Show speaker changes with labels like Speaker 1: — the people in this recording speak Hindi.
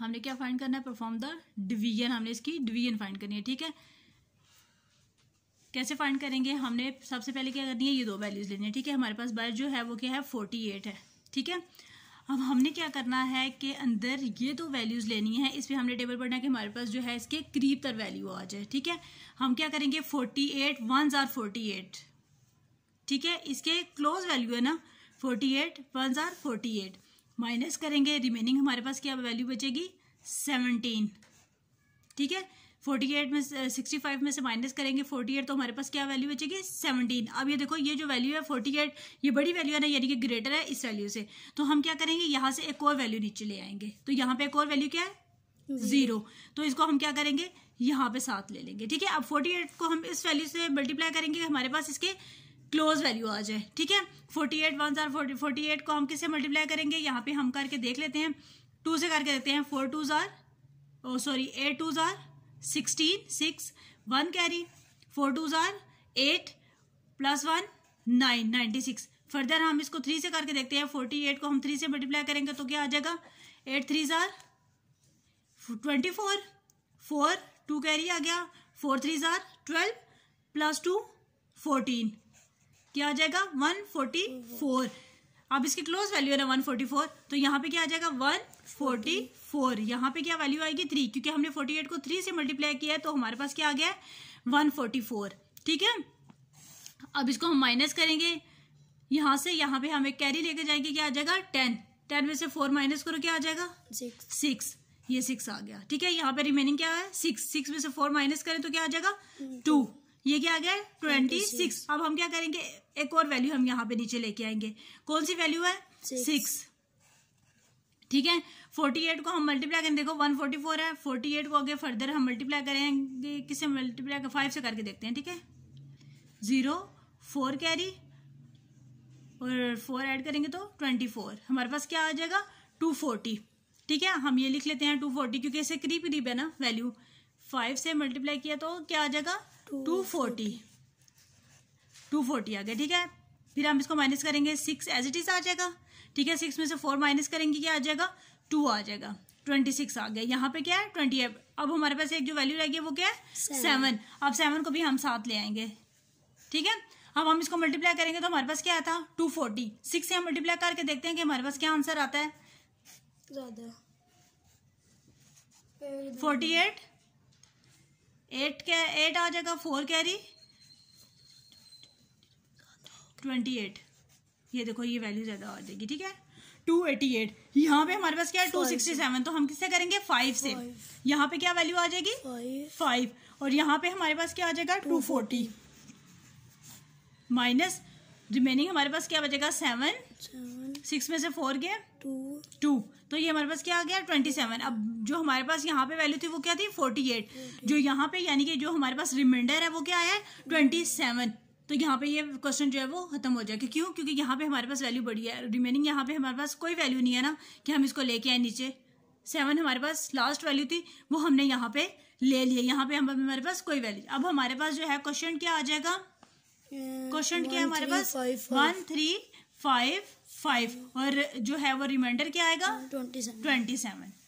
Speaker 1: हमने क्या फाइंड करना है परफॉर्म द डिवीजन हमने इसकी डिवीजन फाइंड करनी है ठीक है कैसे फाइंड करेंगे हमने सबसे पहले क्या करनी है ये दो वैल्यूज़ लेनी है ठीक है हमारे पास बाय जो है वो क्या है फोर्टी एट है ठीक है अब हमने क्या करना है कि अंदर ये दो वैल्यूज़ लेनी है इस पर हमने टेबल पढ़ना है कि हमारे पास जो है इसके करीब तर वैल्यू आ जाए ठीक है हम क्या करेंगे फोर्टी एट वन ज़ार फोर्टी एट ठीक है इसके क्लोज वैल्यू है ना फोर्टी एट वन ज़ार फोर्टी एट माइनस करेंगे रिमेनिंग हमारे पास क्या वैल्यू बचेगी सेवनटीन ठीक है फोर्टी एट में सिक्सटी फाइव में से माइनस करेंगे फोर्टी एट तो हमारे पास क्या वैल्यू बचेगी सेवनटीन अब ये देखो ये जो वैल्यू है फोर्टी एट ये बड़ी वैल्यू है ना यानी कि ग्रेटर है इस वैल्यू से तो हम क्या करेंगे यहाँ से एक और वैल्यू नीचे ले आएंगे तो यहाँ पे एक और वैल्यू क्या है जीरो तो इसको हम क्या करेंगे यहाँ पे साथ ले लेंगे ठीक है अब फोर्टी एट को हम इस वैल्यू से मल्टीप्लाई करेंगे हमारे पास इसके क्लोज वैल्यू आ जाए ठीक है फोर्टी एट वन जार फोर्टी फोर्टी एट को हम किससे मल्टीप्लाई करेंगे यहाँ पे हम करके देख लेते हैं टू से करके देते हैं फोर टू जार सॉरी एट टू जार sixteen six one carry four two जार eight plus one nine ninety six further हम इसको थ्री से करके देखते हैं फोर्टी एट को हम थ्री से मल्टीप्लाई करेंगे तो क्या आ जाएगा एट थ्री जार twenty four four two carry आ गया फोर थ्री जार ट्वेल्व प्लस टू फोर्टीन क्या आ जाएगा 144 अब इसकी क्लोज वैल्यू है 144 तो यहाँ पे क्या आ जाएगा 144 यहाँ पे क्या वैल्यू आएगी थ्री क्योंकि हमने 48 को थ्री से मल्टीप्लाई किया है तो हमारे पास क्या आ गया है 144 ठीक है अब इसको हम माइनस करेंगे यहाँ से यहाँ पे हम एक कैरी लेके जाएंगे क्या आ जाएगा टेन टेन में से फोर माइनस करो क्या आ जाएगा सिक्स ये सिक्स आ गया ठीक है यहाँ पे रिमेनिंग क्या है सिक्स सिक्स में से फोर माइनस करें तो क्या आ जाएगा हम्म. टू ये क्या आ गया ट्वेंटी सिक्स अब हम क्या करेंगे एक और वैल्यू हम यहाँ पे नीचे लेके आएंगे कौन सी वैल्यू है सिक्स ठीक है फोर्टी एट को हम मल्टीप्लाई करें देखो वन फोर्टी फोर है फोर्टी एट को आगे फर्दर हम मल्टीप्लाई करेंगे किसे मल्टीप्लाई कर फाइव से करके देखते हैं ठीक है ज़ीरो फोर कैरी और फोर ऐड करेंगे तो ट्वेंटी फोर हमारे पास क्या आ जाएगा टू फोर्टी ठीक है हम ये लिख लेते हैं टू फोर्टी क्योंकि इसे करीब करीब है ना वैल्यू फाइव से मल्टीप्लाई किया तो क्या आ जाएगा टू फोर्टी टू फोर्टी आ गया ठीक है फिर हम इसको माइनस करेंगे सिक्स एज इट इज़ आ जाएगा ठीक है सिक्स में से फोर माइनस करेंगे क्या आ जाएगा टू आ जाएगा ट्वेंटी सिक्स आ गया यहाँ पे क्या है ट्वेंटी एट अब हमारे पास एक जो वैल्यू रहेगी वो क्या है सेवन अब सेवन को भी हम साथ ले आएंगे ठीक है अब हम इसको मल्टीप्लाई करेंगे तो हमारे पास क्या आता टू फोर्टी सिक्स से हम मल्टीप्लाई करके देखते हैं कि हमारे पास क्या आंसर आता है फोर्टी एट एट क्या एट आ जाएगा फोर कैरी ट्वेंटी एट ये देखो ये वैल्यू ज़्यादा आ जाएगी ठीक है टू एटी एट यहाँ पे हमारे पास क्या है टू सिक्सटी सेवन तो हम किससे करेंगे फाइव से यहाँ पे क्या वैल्यू आ जाएगी फाइव और यहाँ पे हमारे पास क्या आ जाएगा टू फोर्टी माइनस रिमेनिंग हमारे पास क्या बचेगा सेवन सिक्स में से फोर गया टू तो ये हमारे पास क्या आ गया ट्वेंटी सेवन अब जो हमारे पास यहाँ पे वैल्यू थी वो क्या थी फोर्टी एट जो यहाँ पे यानी कि जो हमारे पास रिमाइंडर है वो क्या आया है ट्वेंटी सेवन तो यहाँ पे ये क्वेश्चन जो है वो खत्म हो जाएगा क्यों क्योंकि यहाँ पे हमारे पास वैल्यू बढ़ी है रिमेनिंग यहाँ पे हमारे पास कोई वैल्यू नहीं है ना कि हम इसको लेके आए नीचे सेवन हमारे पास लास्ट वैल्यू थी वो हमने यहाँ पे ले लिया यहाँ पे हमारे पास कोई वैल्यू अब हमारे पास जो है क्वेश्चन क्या आ जाएगा क्वेश्चन क्या है हमारे पास वन थ्री फाइव फाइव और जो है वो रिमाइंडर क्या आएगा ट्वेंटी सेवन